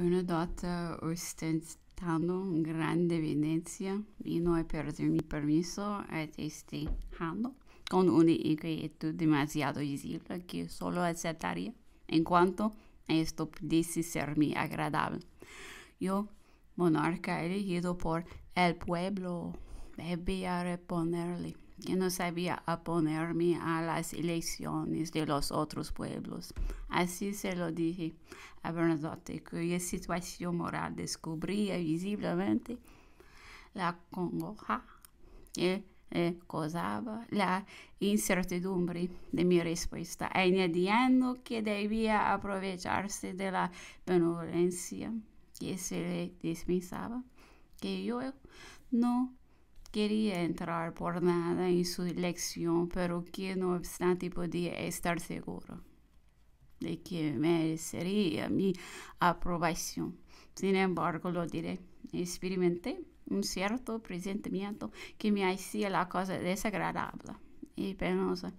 estoy ostentando grande y vino a perder mi permiso a eh, atestejando con una inquietud demasiado visible que solo aceptaría en cuanto esto pudiese mi agradable. Yo, monarca elegido por el pueblo, debía reponerle que no sabía oponerme a las elecciones de los otros pueblos. Así se lo dije a Bernadotte, cuya situación moral descubría visiblemente la congoja que le causaba la incertidumbre de mi respuesta, añadiendo que debía aprovecharse de la benevolencia que se le dispensaba, que yo no quería entrar por nada en su elección, pero que no obstante podía estar seguro de que merecería mi aprobación. Sin embargo, lo diré, experimenté un cierto presentimiento que me hacía la cosa desagradable y penosa.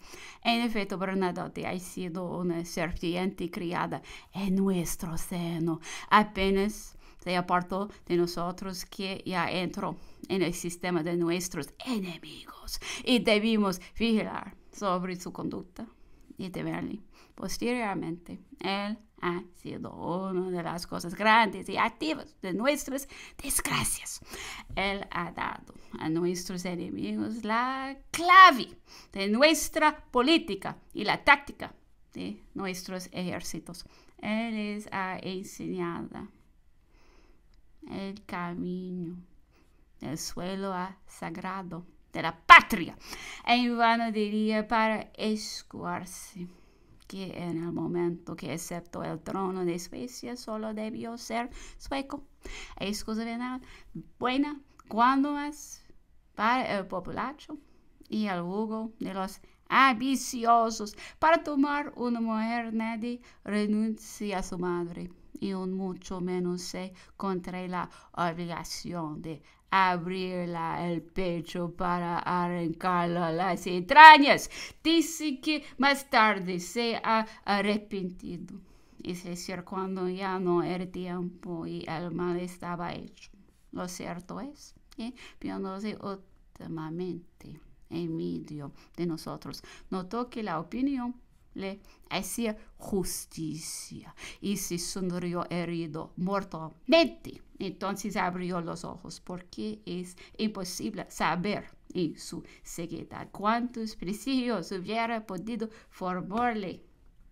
En efecto, Bernadotte ha sido una serpiente criada en nuestro seno, apenas se apartó de nosotros que ya entró en el sistema de nuestros enemigos y debimos vigilar sobre su conducta y temerle. Posteriormente, Él ha sido una de las cosas grandes y activas de nuestras desgracias. Él ha dado a nuestros enemigos la clave de nuestra política y la táctica de nuestros ejércitos. Él les ha enseñado el camino del suelo sagrado de la patria. En vano diría para escuarse que en el momento que aceptó el trono de Suecia solo debió ser sueco. Excusa buena, cuando más para el populacho y el hugo de los ambiciosos. Para tomar una mujer nadie renuncia a su madre y un mucho menos contra la obligación de abrirla el pecho para arrancarla las entrañas. Dice que más tarde se ha arrepentido. se decir, cuando ya no era tiempo y el mal estaba hecho. Lo cierto es que ¿eh? viéndose últimamente en medio de nosotros, notó que la opinión le hacía justicia y se sonrió herido mortalmente. Entonces abrió los ojos porque es imposible saber en su ceguedad cuántos principios hubiera podido formarle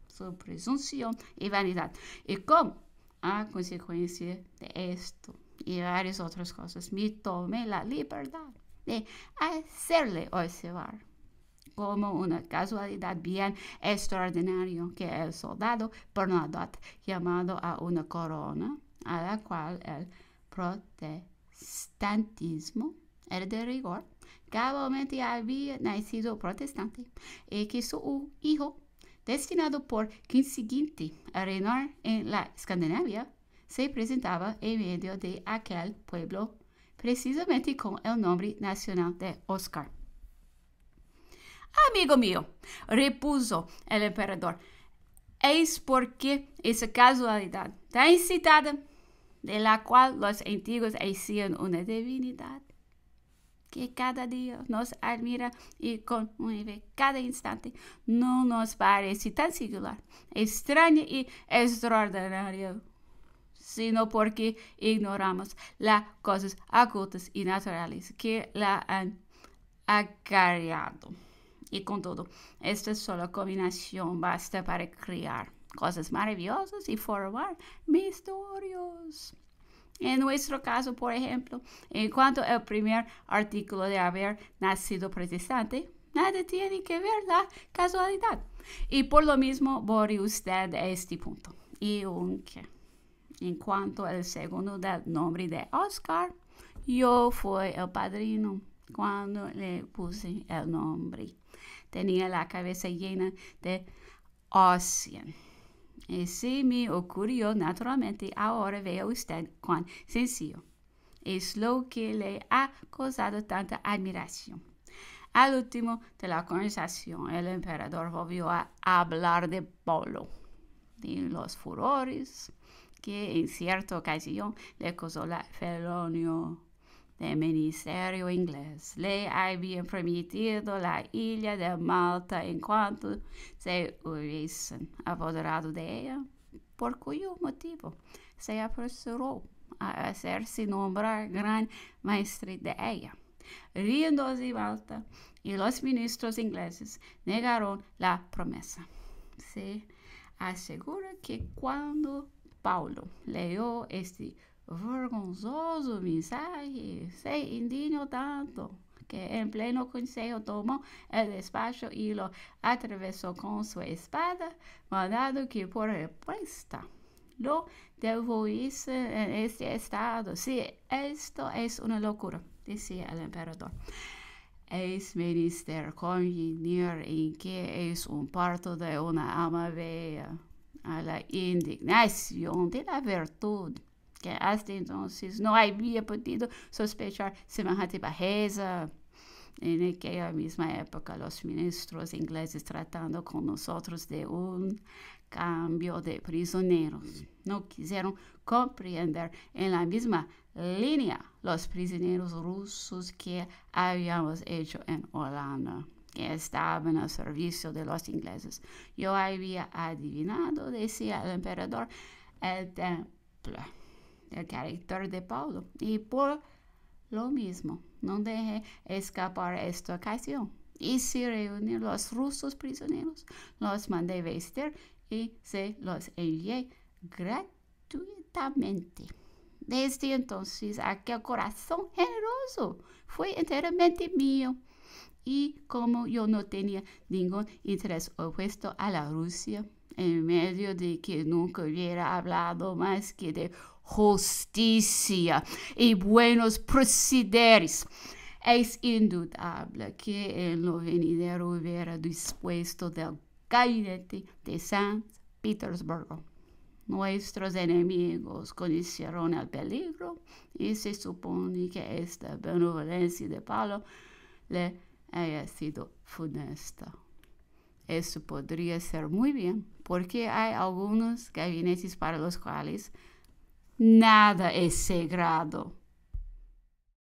su presunción y vanidad. Y como a consecuencia de esto y varias otras cosas, me tomé la libertad de hacerle observar como una casualidad bien extraordinaria que el soldado Bernadotte llamado a una corona a la cual el protestantismo era de rigor, cabalmente había nacido protestante y que su hijo, destinado por consiguiente a reinar en la Escandinavia, se presentaba en medio de aquel pueblo precisamente con el nombre nacional de Oscar. Amigo mío, repuso el emperador, es porque esa casualidad tan citada, de la cual los antiguos hacían una divinidad, que cada día nos admira y conmueve cada instante, no nos parece tan singular, extraño y extraordinario, sino porque ignoramos las cosas ocultas y naturales que la han acarreado. Y con todo, esta sola combinación basta para crear cosas maravillosas y formar misterios. En nuestro caso, por ejemplo, en cuanto al primer artículo de haber nacido protestante, nada tiene que ver la casualidad. Y por lo mismo, borre usted este punto. Y aunque, en cuanto al segundo del nombre de Oscar, yo fui el padrino cuando le puse el nombre. Tenía la cabeza llena de Ocean. Y si me ocurrió naturalmente, ahora vea usted cuán sencillo. Es lo que le ha causado tanta admiración. Al último de la conversación, el emperador volvió a hablar de Polo, de los furores que en cierta ocasión le causó la felonio do né? Ministério Inglês. Lhe havia permitido a ilha de Malta enquanto se houvesse apoderado de ella, por cuyo motivo se apressou a hacer-se nombrar Grande Mestre de rindo-se de Malta e os ministros ingleses negaram a promessa. Se asegura que quando Paulo leu este vergonzoso mensagem. Se indigno tanto que em pleno conselho, tomou o despacho e lo atravessou com sua espada, mandando que por resposta, lo devolvesse em este estado. Se isto es uma loucura, disse o emperador. Es menester convenir en que es un parto de una ama bella a la indignación de la virtud que hasta é entonces no había podido sospechar semejante bajeza En né, aquella é misma época, los ministros ingleses tratando con nosotros de un cambio de prisioneros. Uhum. No quisieron compreender en la misma línea los prisioneros rusos que habíamos hecho en Holanda. que estaban al servicio de los ingleses. Yo había adivinado, decía el emperador, el é, templo. el carácter de paulo Y por lo mismo, no dejé escapar esta ocasión. Y si reunir los rusos prisioneros, los mandé vestir y se los envié gratuitamente. Desde entonces, aquel corazón generoso fue enteramente mío. Y como yo no tenía ningún interés opuesto a la Rusia, en medio de que nunca hubiera hablado más que de justicia y buenos procederes. Es indudable que en lo venidero hubiera dispuesto del gabinete de San Petersburgo. Nuestros enemigos conocieron el peligro y e se supone que esta benevolencia de Palo le haya sido funesta. Isso poderia ser muito bem, porque há alguns gabinetes para os quais nada é sagrado.